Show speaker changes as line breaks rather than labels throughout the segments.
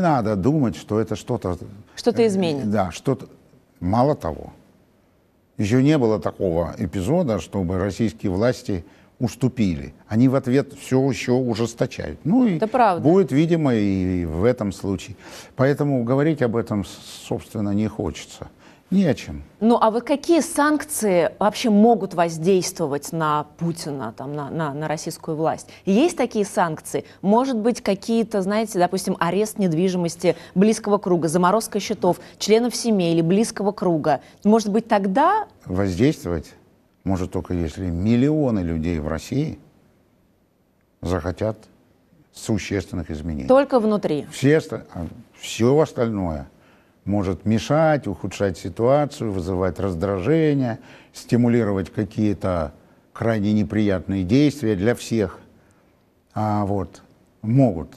надо думать, что это что-то... Что-то э, изменит. Да, что-то... Мало того, еще не было такого эпизода, чтобы российские власти уступили. Они в ответ все еще ужесточают. Ну и это правда. будет, видимо, и в этом случае. Поэтому говорить об этом, собственно, не хочется. Ни о чем. Ну а вот какие санкции вообще могут воздействовать на Путина, там, на, на, на российскую власть? Есть такие санкции? Может быть, какие-то, знаете, допустим, арест недвижимости близкого круга, заморозка счетов членов семьи или близкого круга? Может быть, тогда... Воздействовать может только если миллионы людей в России захотят существенных изменений. Только внутри? Все, все остальное – может мешать, ухудшать ситуацию, вызывать раздражение, стимулировать какие-то крайне неприятные действия для всех. А вот могут.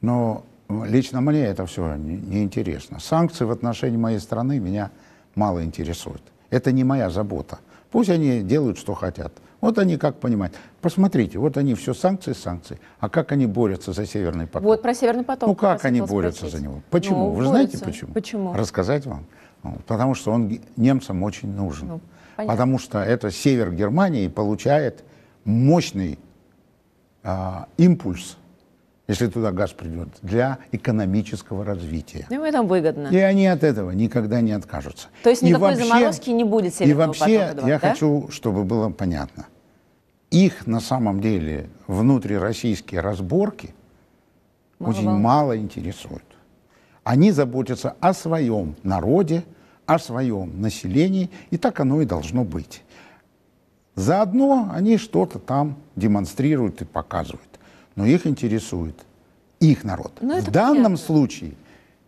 Но лично мне это все неинтересно. Не Санкции в отношении моей страны меня мало интересуют. Это не моя забота. Пусть они делают, что хотят. Вот они как понимают. Посмотрите, вот они все санкции, санкции. А как они борются за Северный поток? Вот про Северный поток. Ну как они борются спросить. за него? Ну, почему? Ну, Вы борются. знаете почему? Почему? Рассказать вам? Ну, потому что он немцам очень нужен. Ну, понятно. Потому что это север Германии получает мощный а, импульс если туда газ придет, для экономического развития. Им ну, это выгодно. И они от этого никогда не откажутся. То есть никакой и вообще, заморозки не будет Северного И вообще потока я да? хочу, чтобы было понятно. Их на самом деле внутрироссийские разборки мало очень волнует. мало интересуют. Они заботятся о своем народе, о своем населении, и так оно и должно быть. Заодно они что-то там демонстрируют и показывают но их интересует их народ. Но В данном понятно. случае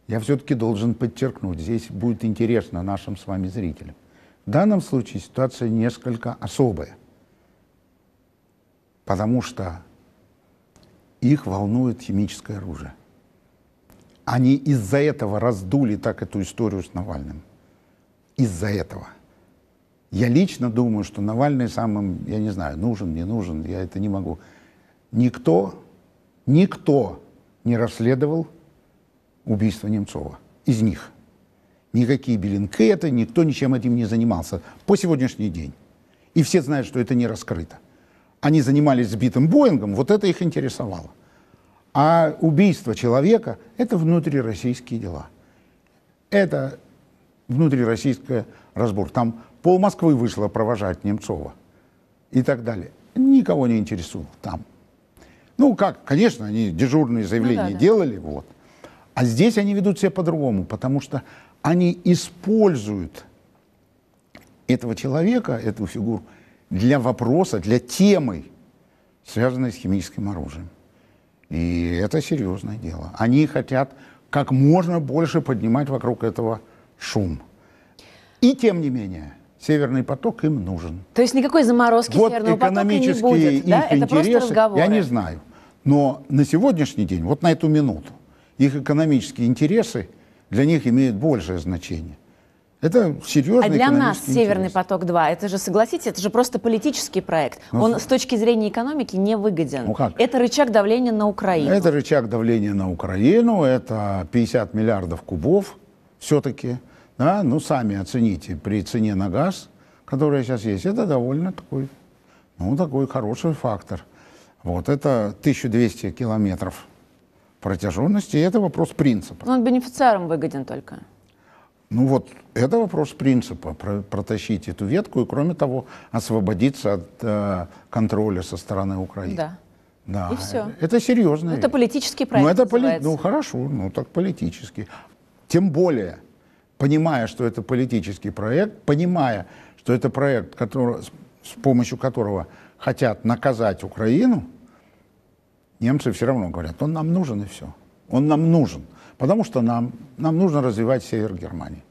я все-таки должен подчеркнуть, здесь будет интересно нашим с вами зрителям. В данном случае ситуация несколько особая, потому что их волнует химическое оружие. Они из-за этого раздули так эту историю с Навальным. Из-за этого. Я лично думаю, что Навальный самым, я не знаю, нужен, не нужен, я это не могу. Никто Никто не расследовал убийство Немцова из них. Никакие Беллинкеты, никто ничем этим не занимался по сегодняшний день. И все знают, что это не раскрыто. Они занимались сбитым Боингом, вот это их интересовало. А убийство человека – это внутрироссийские дела. Это внутрироссийский разбор. Там пол Москвы вышло провожать Немцова и так далее. Никого не интересует там. Ну как, конечно, они дежурные ну заявления ну, да, делали, да. вот. А здесь они ведут себя по-другому, потому что они используют этого человека, эту фигуру, для вопроса, для темы, связанной с химическим оружием. И это серьезное дело. Они хотят как можно больше поднимать вокруг этого шум. И тем не менее, Северный поток им нужен. То есть никакой заморозки вот Северного потока не будет, да? Это просто разговоры. Я не знаю. Но на сегодняшний день, вот на эту минуту, их экономические интересы для них имеют большее значение. Это серьезный А для нас интерес. «Северный поток-2» это же, согласитесь, это же просто политический проект. Ну, Он с точки зрения экономики не выгоден. Ну как? Это рычаг давления на Украину. Это рычаг давления на Украину, это 50 миллиардов кубов все-таки. Да? Ну, сами оцените, при цене на газ, которая сейчас есть, это довольно такой, ну, такой хороший фактор. Вот это 1200 километров протяженности, и это вопрос принципа. Но ну, он бенефициарам выгоден только. Ну вот, это вопрос принципа, про, протащить эту ветку и, кроме того, освободиться от э, контроля со стороны Украины. Да. Да. И все. Э, это серьезно. Это политический проект. Ну, это поли... ну хорошо, ну так политический. Тем более, понимая, что это политический проект, понимая, что это проект, который, с помощью которого хотят наказать Украину, немцы все равно говорят, он нам нужен и все. Он нам нужен, потому что нам, нам нужно развивать север Германии.